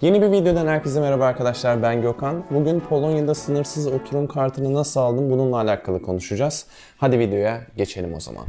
Yeni bir videodan herkese merhaba arkadaşlar ben Gökhan. Bugün Polonya'da sınırsız oturum kartını nasıl aldım bununla alakalı konuşacağız. Hadi videoya geçelim o zaman.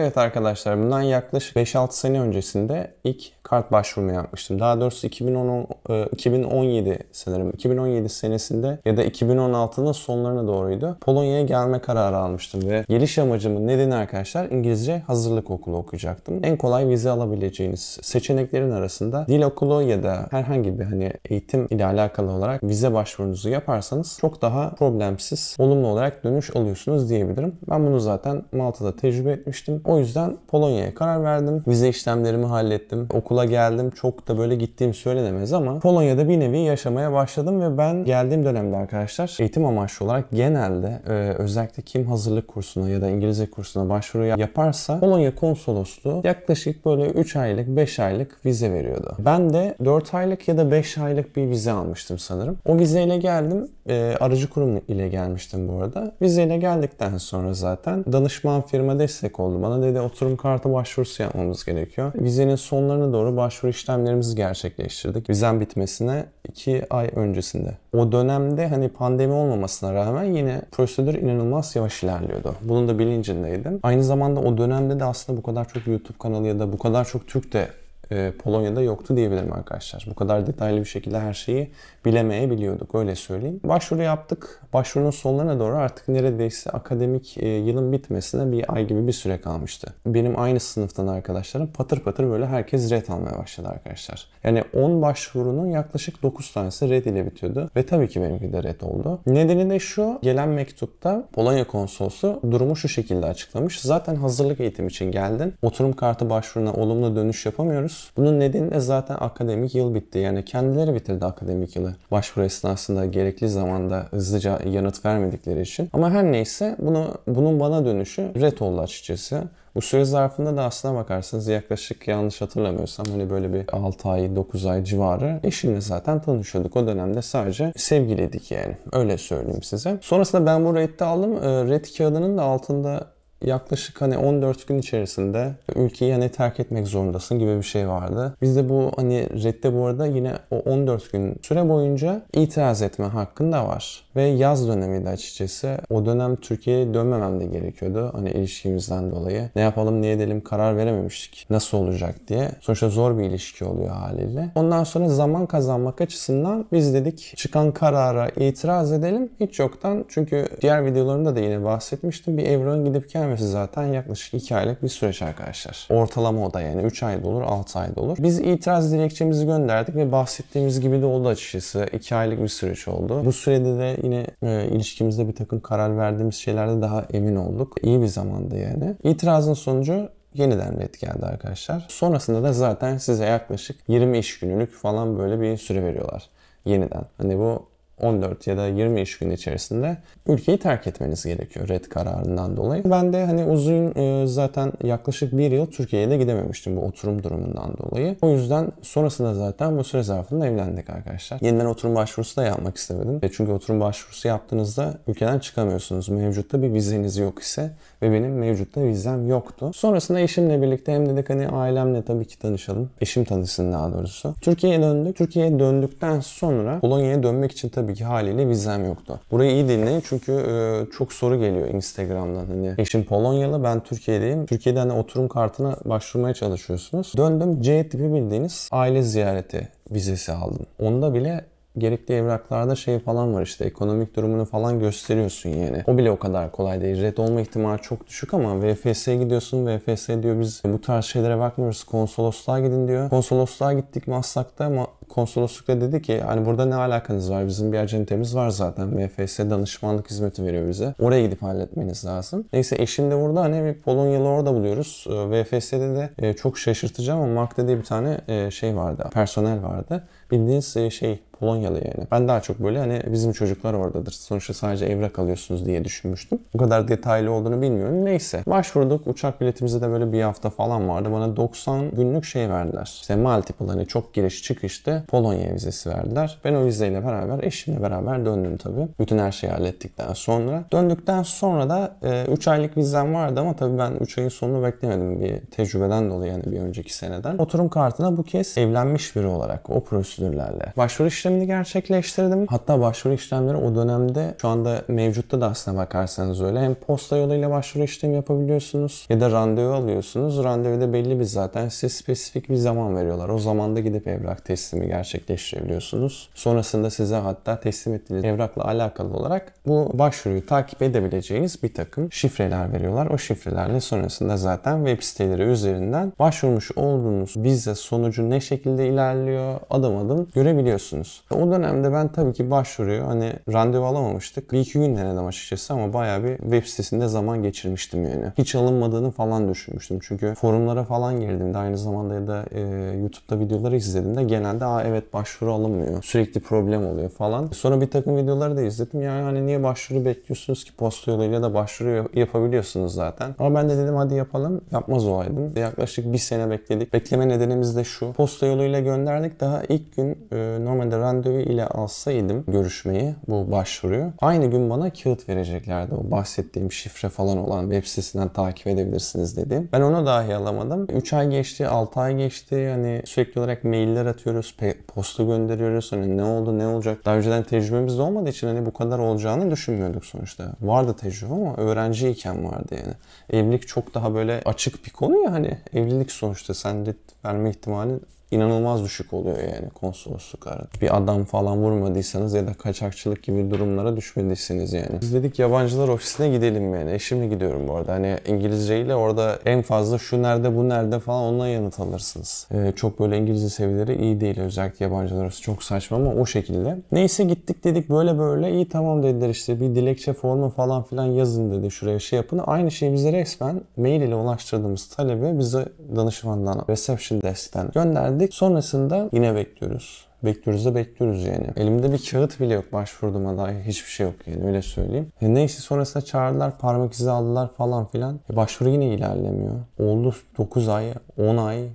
Evet arkadaşlar bundan yaklaşık 5-6 sene öncesinde ilk kart başvurumu yapmıştım. Daha doğrusu 2010, 2017 e, sanırım. 2017 senesinde ya da 2016'nın sonlarına doğruydu. Polonya'ya gelme kararı almıştım ve geliş amacımın nedeni arkadaşlar İngilizce hazırlık okulu okuyacaktım. En kolay vize alabileceğiniz seçeneklerin arasında dil okulu ya da herhangi bir hani eğitim ile alakalı olarak vize başvurunuzu yaparsanız çok daha problemsiz, olumlu olarak dönüş alıyorsunuz diyebilirim. Ben bunu zaten Malta'da tecrübe etmiştim. O yüzden Polonya'ya karar verdim. Vize işlemlerimi hallettim. Okula geldim. Çok da böyle gittiğim söylenemez ama Polonya'da bir nevi yaşamaya başladım ve ben geldiğim dönemde arkadaşlar eğitim amaçlı olarak genelde e, özellikle kim hazırlık kursuna ya da İngilizce kursuna başvuru yaparsa Polonya konsolosluğu yaklaşık böyle 3 aylık 5 aylık vize veriyordu. Ben de 4 aylık ya da 5 aylık bir vize almıştım sanırım. O vizeyle geldim. E, aracı kurum ile gelmiştim bu arada. Vizeyle geldikten sonra zaten danışman firma destek oldu bana Hatta oturum kartı başvurusu yapmamız gerekiyor. Vizenin sonlarına doğru başvuru işlemlerimizi gerçekleştirdik. Vizen bitmesine 2 ay öncesinde. O dönemde hani pandemi olmamasına rağmen yine prosedür inanılmaz yavaş ilerliyordu. Bunun da bilincindeydim. Aynı zamanda o dönemde de aslında bu kadar çok YouTube kanalı ya da bu kadar çok Türk de e, Polonya'da yoktu diyebilirim arkadaşlar. Bu kadar detaylı bir şekilde her şeyi bilemeyebiliyorduk öyle söyleyeyim. Başvuru yaptık. Başvurunun sonlarına doğru artık neredeyse akademik e, yılın bitmesine bir ay gibi bir süre kalmıştı. Benim aynı sınıftan arkadaşlarım patır patır böyle herkes red almaya başladı arkadaşlar. Yani 10 başvurunun yaklaşık 9 tanesi red ile bitiyordu ve tabii ki benimki de red oldu. Nedeni de şu gelen mektupta Polonya konsolosu durumu şu şekilde açıklamış. Zaten hazırlık eğitim için geldin. Oturum kartı başvuruna olumlu dönüş yapamıyoruz. Bunun nedeni de zaten akademik yıl bitti. Yani kendileri bitirdi akademik yılı. Başvuru esnasında gerekli zamanda hızlıca yanıt vermedikleri için. Ama her neyse bunu bunun bana dönüşü ret oldu açıkçası. Bu süre zarfında da aslına bakarsanız yaklaşık yanlış hatırlamıyorsam hani böyle bir 6 ay 9 ay civarı eşimle zaten tanışıyorduk. O dönemde sadece sevgiliydik yani öyle söyleyeyim size. Sonrasında ben bu reddi aldım. Ee, red kağıdının da altında yaklaşık hani 14 gün içerisinde ülkeyi hani terk etmek zorundasın gibi bir şey vardı. Bizde bu hani redde bu arada yine o 14 gün süre boyunca itiraz etme hakkın da var. Ve yaz dönemiydi açıkçası. O dönem Türkiye'ye dönmemem de gerekiyordu. Hani ilişkimizden dolayı. Ne yapalım ne edelim karar verememiştik. Nasıl olacak diye. Sonuçta zor bir ilişki oluyor haliyle. Ondan sonra zaman kazanmak açısından biz dedik çıkan karara itiraz edelim. Hiç yoktan çünkü diğer videolarında da yine bahsetmiştim. Bir Evren gidip gelmedi gelmesi zaten yaklaşık 2 aylık bir süreç arkadaşlar. Ortalama o da yani 3 ayda olur 6 ayda olur. Biz itiraz dilekçemizi gönderdik ve bahsettiğimiz gibi de oldu açıkçası. 2 aylık bir süreç oldu. Bu sürede de yine e, ilişkimizde bir takım karar verdiğimiz şeylerde daha emin olduk. İyi bir zamandı yani. İtirazın sonucu yeniden red geldi arkadaşlar. Sonrasında da zaten size yaklaşık 20 iş günlük falan böyle bir süre veriyorlar yeniden. Hani bu 14 ya da 20 iş gün içerisinde ülkeyi terk etmeniz gerekiyor red kararından dolayı. Ben de hani uzun e, zaten yaklaşık bir yıl Türkiye'ye de gidememiştim bu oturum durumundan dolayı. O yüzden sonrasında zaten bu süre zarfında evlendik arkadaşlar. Yeniden oturum başvurusu da yapmak istemedim. E, çünkü oturum başvurusu yaptığınızda ülkeden çıkamıyorsunuz. Mevcutta bir vizeniz yok ise ve benim mevcutta vizem yoktu. Sonrasında eşimle birlikte hem dedik hani ailemle tabii ki tanışalım. Eşim tanışsın daha doğrusu. Türkiye'ye döndük. Türkiye'ye döndükten sonra Polonya'ya dönmek için tabii tabii ki haliyle vizem yoktu. Burayı iyi dinleyin çünkü e, çok soru geliyor Instagram'dan. Hani eşim Polonyalı, ben Türkiye'deyim. Türkiye'den hani oturum kartına başvurmaya çalışıyorsunuz. Döndüm C tipi bildiğiniz aile ziyareti vizesi aldım. Onda bile gerekli evraklarda şey falan var işte ekonomik durumunu falan gösteriyorsun yani. O bile o kadar kolay değil. Red olma ihtimali çok düşük ama VFS'ye gidiyorsun. VFS diyor biz bu tarz şeylere bakmıyoruz. Konsolosluğa gidin diyor. Konsolosluğa gittik Maslak'ta ama konsoloslukta dedi ki hani burada ne alakanız var? Bizim bir acentemiz var zaten. MFS danışmanlık hizmeti veriyor bize. Oraya gidip halletmeniz lazım. Neyse eşim de burada hani bir Polonyalı orada buluyoruz. Ee, VFS'de de e, çok şaşırtıcı ama Mark'ta diye bir tane e, şey vardı. Personel vardı. Bildiğiniz e, şey Polonyalı yani. Ben daha çok böyle hani bizim çocuklar oradadır. Sonuçta sadece evrak alıyorsunuz diye düşünmüştüm. Bu kadar detaylı olduğunu bilmiyorum. Neyse. Başvurduk. Uçak biletimize de böyle bir hafta falan vardı. Bana 90 günlük şey verdiler. İşte multiple hani çok giriş çıkıştı bize Polonya vizesi verdiler. Ben o vizeyle beraber eşimle beraber döndüm tabii. Bütün her şeyi hallettikten sonra. Döndükten sonra da 3 e, aylık vizem vardı ama tabii ben 3 ayın sonunu beklemedim bir tecrübeden dolayı yani bir önceki seneden. Oturum kartına bu kez evlenmiş biri olarak o prosedürlerle başvuru işlemini gerçekleştirdim. Hatta başvuru işlemleri o dönemde şu anda mevcutta da aslına bakarsanız öyle. Hem posta yoluyla başvuru işlemi yapabiliyorsunuz ya da randevu alıyorsunuz. Randevuda belli bir zaten size spesifik bir zaman veriyorlar. O zamanda gidip evrak teslimi gerçekleştirebiliyorsunuz. Sonrasında size hatta teslim ettiğiniz evrakla alakalı olarak bu başvuruyu takip edebileceğiniz bir takım şifreler veriyorlar. O şifrelerle sonrasında zaten web siteleri üzerinden başvurmuş olduğunuz vize sonucu ne şekilde ilerliyor adım adım görebiliyorsunuz. O dönemde ben tabii ki başvuruyu hani randevu alamamıştık. Bir iki gün denedim açıkçası ama bayağı bir web sitesinde zaman geçirmiştim yani. Hiç alınmadığını falan düşünmüştüm. Çünkü forumlara falan girdiğimde aynı zamanda ya da e, YouTube'da videoları izlediğimde genelde evet başvuru alamıyor, Sürekli problem oluyor falan. Sonra bir takım videoları da izledim. Yani hani niye başvuru bekliyorsunuz ki posta yoluyla da başvuru yapabiliyorsunuz zaten. Ama ben de dedim hadi yapalım. Yapmaz olaydım. Yaklaşık bir sene bekledik. Bekleme nedenimiz de şu. Posta yoluyla gönderdik. Daha ilk gün e, normalde randevu ile alsaydım görüşmeyi bu başvuruyu. Aynı gün bana kağıt vereceklerdi. O bahsettiğim şifre falan olan web sitesinden takip edebilirsiniz dedim. Ben onu dahi alamadım. 3 ay geçti, 6 ay geçti. Hani sürekli olarak mailler atıyoruz. Pay hani posta gönderiyoruz hani ne oldu ne olacak. Daha önceden tecrübemiz de olmadığı için hani bu kadar olacağını düşünmüyorduk sonuçta. Vardı tecrübe ama öğrenciyken vardı yani. Evlilik çok daha böyle açık bir konu ya hani evlilik sonuçta sen de verme ihtimali inanılmaz düşük oluyor yani konsolosluklar. Bir adam falan vurmadıysanız ya da kaçakçılık gibi durumlara düşmediyseniz yani. Biz dedik yabancılar ofisine gidelim yani. Eşimle gidiyorum bu arada. Hani İngilizceyle orada en fazla şu nerede bu nerede falan onunla yanıt alırsınız. Ee, çok böyle İngilizce seviyeleri iyi değil özellikle yabancılar ofisi. Çok saçma ama o şekilde. Neyse gittik dedik böyle böyle iyi tamam dediler işte bir dilekçe formu falan filan yazın dedi şuraya şey yapın. Aynı şeyi bize resmen mail ile ulaştırdığımız talebi bize danışmandan reception desk'ten gönderdi verdik. Sonrasında yine bekliyoruz. Bekliyoruz da bekliyoruz yani. Elimde bir kağıt bile yok başvurduğuma dair. Hiçbir şey yok yani öyle söyleyeyim. E neyse sonrasında çağırdılar parmak izi aldılar falan filan. E başvuru yine ilerlemiyor. Oldu 9 ay, 10 ay,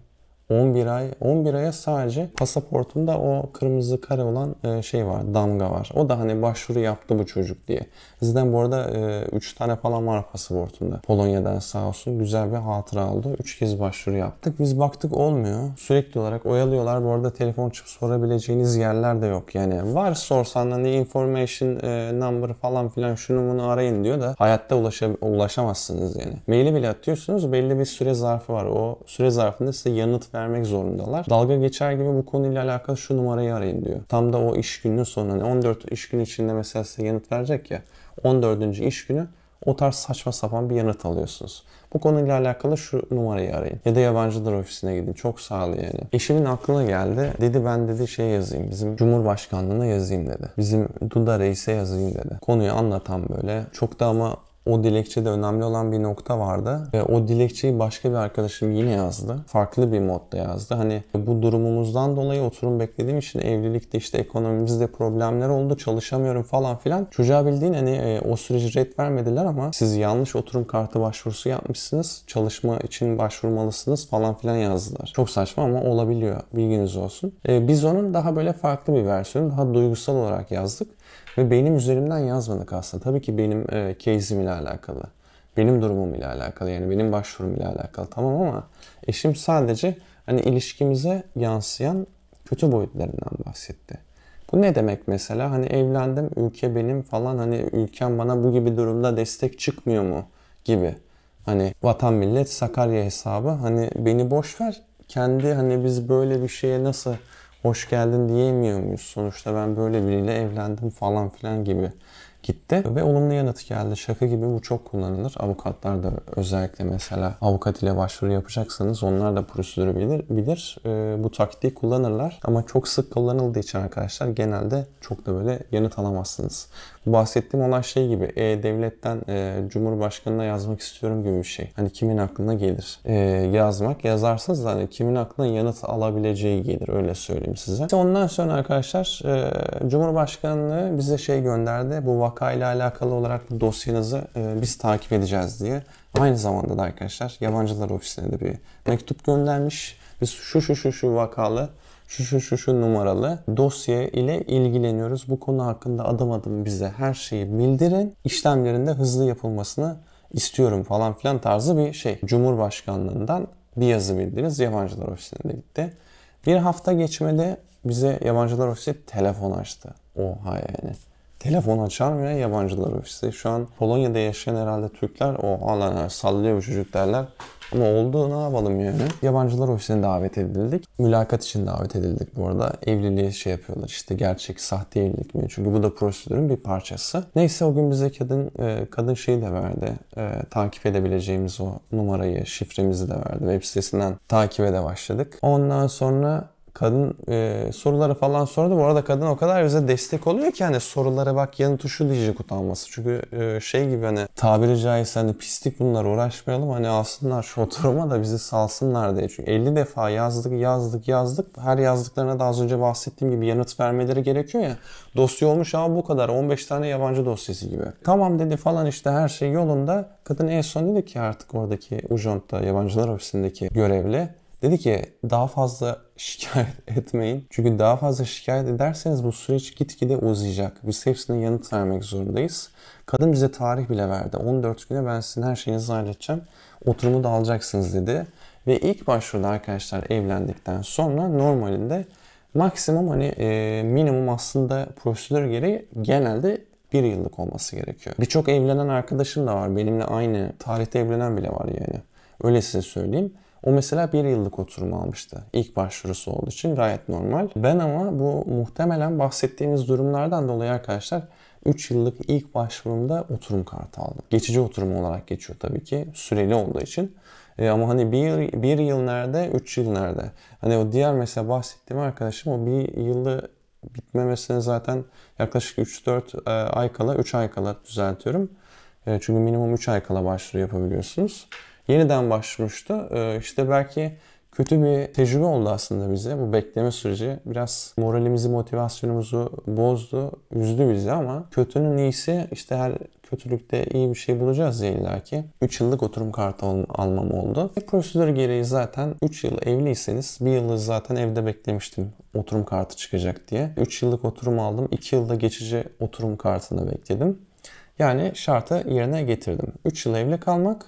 11 ay 11 aya sadece pasaportunda o kırmızı kare olan e, şey var damga var. O da hani başvuru yaptı bu çocuk diye. Zaten bu arada 3 e, tane falan var pasaportunda. Polonya'dan sağ olsun güzel bir hatıra aldı. 3 kez başvuru yaptık. Biz baktık olmuyor. Sürekli olarak oyalıyorlar. Bu arada telefon çıkıp sorabileceğiniz yerler de yok. Yani var sorsan hani information e, number falan filan şunu bunu arayın diyor da hayatta ulaşa, ulaşamazsınız yani. Maili bile atıyorsunuz belli bir süre zarfı var. O süre zarfında size yanıt vermek zorundalar. Dalga geçer gibi bu konuyla alakalı şu numarayı arayın diyor. Tam da o iş gününün sonu. Hani 14 iş günü içinde mesela size yanıt verecek ya. 14. iş günü o tarz saçma sapan bir yanıt alıyorsunuz. Bu konuyla alakalı şu numarayı arayın. Ya da yabancılar ofisine gidin. Çok sağlı yani. Eşimin aklına geldi. Dedi ben dedi şey yazayım. Bizim Cumhurbaşkanlığına yazayım dedi. Bizim Duda Reis'e yazayım dedi. Konuyu anlatan böyle. Çok da ama o dilekçede önemli olan bir nokta vardı. Ve o dilekçeyi başka bir arkadaşım yine yazdı. Farklı bir modda yazdı. Hani bu durumumuzdan dolayı oturum beklediğim için evlilikte işte ekonomimizde problemler oldu. Çalışamıyorum falan filan. Çocuğa bildiğin hani e, o süreci red vermediler ama siz yanlış oturum kartı başvurusu yapmışsınız. Çalışma için başvurmalısınız falan filan yazdılar. Çok saçma ama olabiliyor. Bilginiz olsun. E, biz onun daha böyle farklı bir versiyonu, daha duygusal olarak yazdık. Ve benim üzerimden yazmadık aslında. Tabii ki benim e, case'im ile alakalı. Benim durumum ile alakalı. Yani benim başvurum ile alakalı. Tamam ama eşim sadece hani ilişkimize yansıyan kötü boyutlarından bahsetti. Bu ne demek mesela? Hani evlendim, ülke benim falan hani ülkem bana bu gibi durumda destek çıkmıyor mu gibi. Hani vatan millet Sakarya hesabı hani beni boş ver. Kendi hani biz böyle bir şeye nasıl hoş geldin muyuz Sonuçta ben böyle biriyle evlendim falan filan gibi gitti ve olumlu yanıt geldi. Şaka gibi bu çok kullanılır. Avukatlar da özellikle mesela avukat ile başvuru yapacaksanız onlar da prosedürü bilir. bilir. E, bu taktiği kullanırlar ama çok sık kullanıldığı için arkadaşlar genelde çok da böyle yanıt alamazsınız bahsettiğim olan şey gibi e, devletten e, Cumhurbaşkanı'na yazmak istiyorum gibi bir şey. Hani kimin aklına gelir? E, yazmak yazarsanız hani kimin aklına yanıt alabileceği gelir öyle söyleyeyim size. İşte ondan sonra arkadaşlar e, Cumhurbaşkanlığı bize şey gönderdi. Bu vakayla alakalı olarak dosyanızı e, biz takip edeceğiz diye. Aynı zamanda da arkadaşlar yabancılar ofisine de bir mektup göndermiş. Biz şu şu şu şu vakalı şu şu şu şu numaralı dosya ile ilgileniyoruz. Bu konu hakkında adım adım bize her şeyi bildirin. İşlemlerin de hızlı yapılmasını istiyorum falan filan tarzı bir şey. Cumhurbaşkanlığından bir yazı bildiniz. Yabancılar ofisine gitti. Bir hafta geçmedi bize Yabancılar Ofisi telefon açtı. Oha yani. Telefon açar mı ya Yabancılar Ofisi? Şu an Polonya'da yaşayan herhalde Türkler o alanlar sallıyor bu çocuk derler. Ne oldu ne yapalım yani. Yabancılar ofisine davet edildik. Mülakat için davet edildik bu arada. Evliliğe şey yapıyorlar işte gerçek sahte evlilik mi? Çünkü bu da prosedürün bir parçası. Neyse o gün bize kadın e, kadın şeyi de verdi. E, takip edebileceğimiz o numarayı, şifremizi de verdi. Web sitesinden takibe de başladık. Ondan sonra kadın e, soruları falan sordu. Bu arada kadın o kadar bize destek oluyor ki hani soruları bak yanıt tuşu diyecek utanması. Çünkü e, şey gibi hani tabiri caizse hani pislik bunlar uğraşmayalım hani alsınlar şu oturuma da bizi salsınlar diye. Çünkü 50 defa yazdık yazdık yazdık. Her yazdıklarına da az önce bahsettiğim gibi yanıt vermeleri gerekiyor ya. Dosya olmuş ama bu kadar 15 tane yabancı dosyası gibi. Tamam dedi falan işte her şey yolunda. Kadın en son dedi ki artık oradaki Ujont'ta yabancılar ofisindeki görevli Dedi ki daha fazla şikayet etmeyin. Çünkü daha fazla şikayet ederseniz bu süreç gitgide uzayacak. Biz hepsine yanıt vermek zorundayız. Kadın bize tarih bile verdi. 14 güne ben sizin her şeyinizi halledeceğim. Oturumu da alacaksınız dedi. Ve ilk başvuruda arkadaşlar evlendikten sonra normalinde maksimum hani e, minimum aslında prosedür gereği genelde bir yıllık olması gerekiyor. Birçok evlenen arkadaşım da var. Benimle aynı tarihte evlenen bile var yani. Öyle size söyleyeyim. O mesela bir yıllık oturum almıştı. İlk başvurusu olduğu için gayet normal. Ben ama bu muhtemelen bahsettiğimiz durumlardan dolayı arkadaşlar 3 yıllık ilk başvurumda oturum kartı aldım. Geçici oturum olarak geçiyor tabii ki süreli olduğu için. E ama hani bir, bir yıl nerede, 3 yıl nerede? Hani o diğer mesela bahsettiğim arkadaşım o bir yılı bitmemesine zaten yaklaşık 3-4 e, ay kala, 3 ay kala düzeltiyorum. E, çünkü minimum 3 ay kala başvuru yapabiliyorsunuz yeniden başvurmuştu. Ee, işte belki kötü bir tecrübe oldu aslında bize. Bu bekleme süreci biraz moralimizi, motivasyonumuzu bozdu, üzdü bizi ama kötünün iyisi işte her kötülükte iyi bir şey bulacağız ya illaki. 3 yıllık oturum kartı almam oldu. E, prosedür gereği zaten 3 yıl evliyseniz 1 yılı zaten evde beklemiştim oturum kartı çıkacak diye. 3 yıllık oturum aldım. 2 yılda geçici oturum kartını bekledim. Yani şartı yerine getirdim. 3 yıl evli kalmak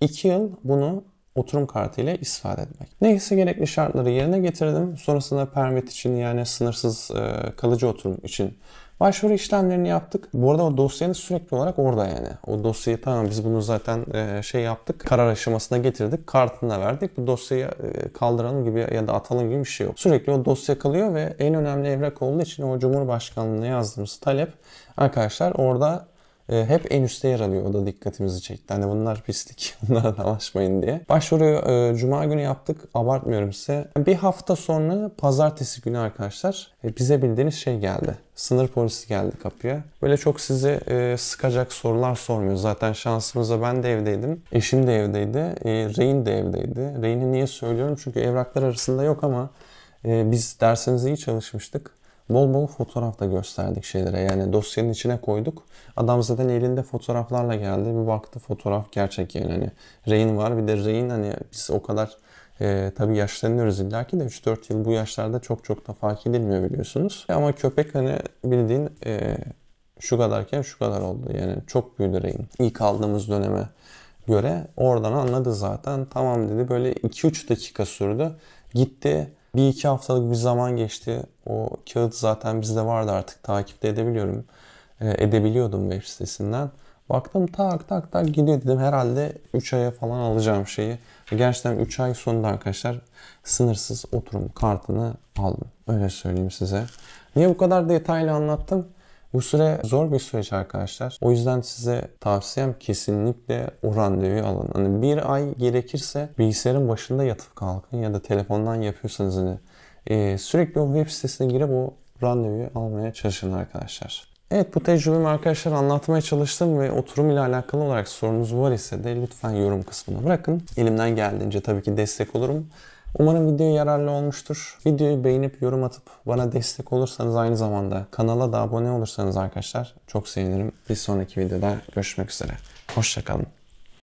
2 yıl bunu oturum kartı ile ispat etmek. Neyse gerekli şartları yerine getirdim. Sonrasında permit için yani sınırsız e, kalıcı oturum için başvuru işlemlerini yaptık. Bu arada o dosyanın sürekli olarak orada yani. O dosyayı tamam biz bunu zaten e, şey yaptık. Karar aşamasına getirdik. Kartına verdik. Bu dosyayı e, kaldıralım gibi ya da atalım gibi bir şey yok. Sürekli o dosya kalıyor ve en önemli evrak olduğu için o Cumhurbaşkanlığına yazdığımız talep arkadaşlar orada ee, hep en üstte yer alıyor. O da dikkatimizi çekti. Hani bunlar pislik. Bunlara dalaşmayın diye. Başvuruyu e, cuma günü yaptık. Abartmıyorum size. Bir hafta sonra pazartesi günü arkadaşlar e, bize bildiğiniz şey geldi. Sınır polisi geldi kapıya. Böyle çok sizi e, sıkacak sorular sormuyor. Zaten şansımıza ben de evdeydim. Eşim de evdeydi. E, Rehin de evdeydi. Rehin'i niye söylüyorum? Çünkü evraklar arasında yok ama e, biz dersimizi iyi çalışmıştık bol bol fotoğraf da gösterdik şeylere. Yani dosyanın içine koyduk. Adam zaten elinde fotoğraflarla geldi. Bir baktı fotoğraf gerçek yani. Hani Rain var. Bir de Rain hani biz o kadar e, tabii yaşlanıyoruz illa ki de 3-4 yıl bu yaşlarda çok çok da fark edilmiyor biliyorsunuz. E, ama köpek hani bildiğin e, şu kadarken şu kadar oldu. Yani çok büyüdü Rain. İlk aldığımız döneme göre oradan anladı zaten. Tamam dedi böyle 2-3 dakika sürdü. Gitti bir iki haftalık bir zaman geçti. O kağıt zaten bizde vardı artık takipte edebiliyorum. E, edebiliyordum web sitesinden. Baktım tak tak tak gidiyor dedim herhalde 3 aya falan alacağım şeyi. Gerçekten 3 ay sonunda arkadaşlar sınırsız oturum kartını aldım. Öyle söyleyeyim size. Niye bu kadar detaylı anlattım? Bu süre zor bir süreç arkadaşlar. O yüzden size tavsiyem kesinlikle o randevuyu alın. Hani bir ay gerekirse bilgisayarın başında yatıp kalkın ya da telefondan yapıyorsanız hani ee, sürekli o web sitesine girip o randevuyu almaya çalışın arkadaşlar. Evet bu tecrübemi arkadaşlar anlatmaya çalıştım ve oturum ile alakalı olarak sorunuz var ise de lütfen yorum kısmına bırakın. Elimden geldiğince tabii ki destek olurum. Umarım video yararlı olmuştur. Videoyu beğenip yorum atıp bana destek olursanız aynı zamanda kanala da abone olursanız arkadaşlar çok sevinirim. Bir sonraki videoda görüşmek üzere. Hoşçakalın.